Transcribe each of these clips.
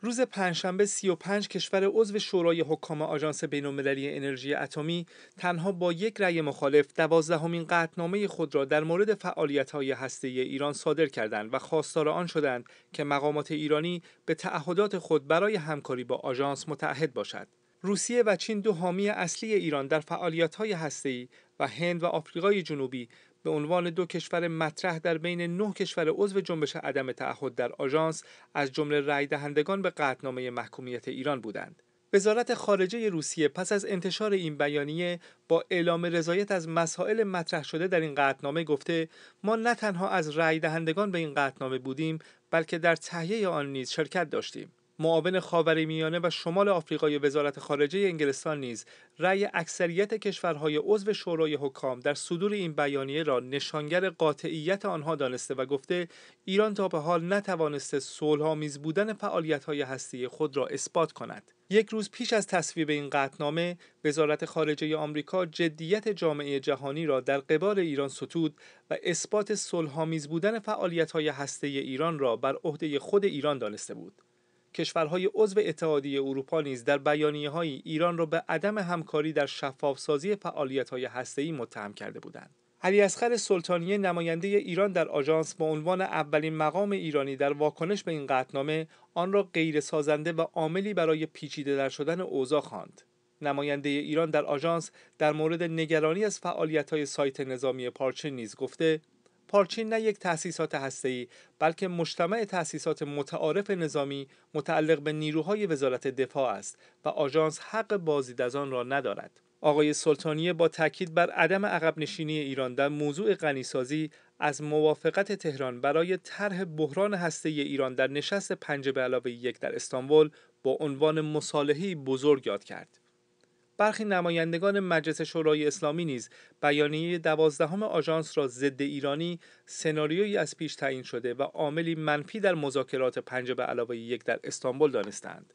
روز پنجشنبه 35 کشور عضو شورای حکام آژانس بین‌المللی انرژی اتمی تنها با یک رأی مخالف دوازدهمین قطعنامه خود را در مورد فعالیت‌های هسته‌ای ایران صادر کردند و خواستار آن شدند که مقامات ایرانی به تعهدات خود برای همکاری با آژانس متعهد باشد. روسیه و چین دو حامی اصلی ایران در فعالیت‌های هسته‌ای و هند و آفریقای جنوبی به عنوان دو کشور مطرح در بین نه کشور عضو جنبش عدم تعهد در آژانس از جمله رای دهندگان به قطعنامه محکومیت ایران بودند. وزارت خارجه روسیه پس از انتشار این بیانیه با اعلام رضایت از مسائل مطرح شده در این قطعنامه گفته ما نه تنها از رای دهندگان به این قطعنامه بودیم بلکه در تهیه آن نیز شرکت داشتیم معاون خاورمیانه و شمال آفریقای وزارت خارجه انگلستان نیز رأی اکثریت کشورهای عضو شورای حکام در صدور این بیانیه را نشانگر قاطعیت آنها دانسته و گفته ایران تا به حال نتوانسته صلحآمیز بودن فعالیت‌های هستی خود را اثبات کند. یک روز پیش از تصویب این قطعنامه وزارت خارجه آمریکا جدیت جامعه جهانی را در قبال ایران ستود و اثبات صلحآمیز بودن فعالیت‌های هسته ایران را بر عهده خود ایران دانسته بود کشورهای عضو اتحادیه اروپا نیز در بیانیه‌های ایران را به عدم همکاری در شفافسازی فعالیت‌های هسته‌ای متهم کرده بودند. علی اصغر سلطانی نماینده ایران در آژانس با عنوان اولین مقام ایرانی در واکنش به این قطنامه آن را غیر سازنده و عاملی برای پیچیده در شدن اوضاع خواند. نماینده ایران در آژانس در مورد نگرانی از فعالیت‌های سایت نظامی پارچه نیز گفته پارچین نه یک تأسیسات هسته‌ای بلکه مجتمع تأسیسات متعارف نظامی متعلق به نیروهای وزارت دفاع است و آژانس حق بازدید از آن را ندارد آقای سلطانیه با تاکید بر عدم عقب نشینی ایران در موضوع غنیسازی از موافقت تهران برای طرح بحران هسته ایران در نشست پنج به علاوه یک در استانبول با عنوان مصالحه بزرگ یاد کرد. برخی نمایندگان مجلس شورای اسلامی نیز بیانیه دوازدهم آژانس را ضد ایرانی سناریویی از پیش تعیین شده و عاملی منفی در مذاکرات پنج به علاوه یک در استانبول دانستند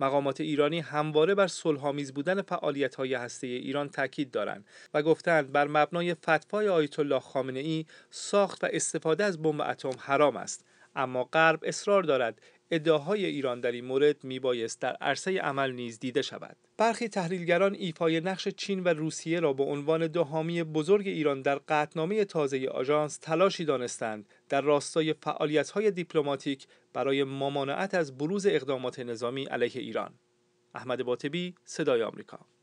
مقامات ایرانی همواره بر صلحآمیز بودن فعالیت‌های هسته ایران تاکید دارند و گفتند بر مبنای فتوای آیت الله خامنه‌ای ساخت و استفاده از بمب اتم حرام است اما غرب اصرار دارد ادعاهای ایران در این مورد میبایست در عرصه عمل نیز دیده شود برخی تحلیلگران ایفای نقش چین و روسیه را به عنوان دو حامی بزرگ ایران در قطنامه تازه آژانس تلاشی دانستند در راستای فعالیت‌های دیپلماتیک برای ممانعت از بروز اقدامات نظامی علیه ایران احمد باطبی صدای آمریکا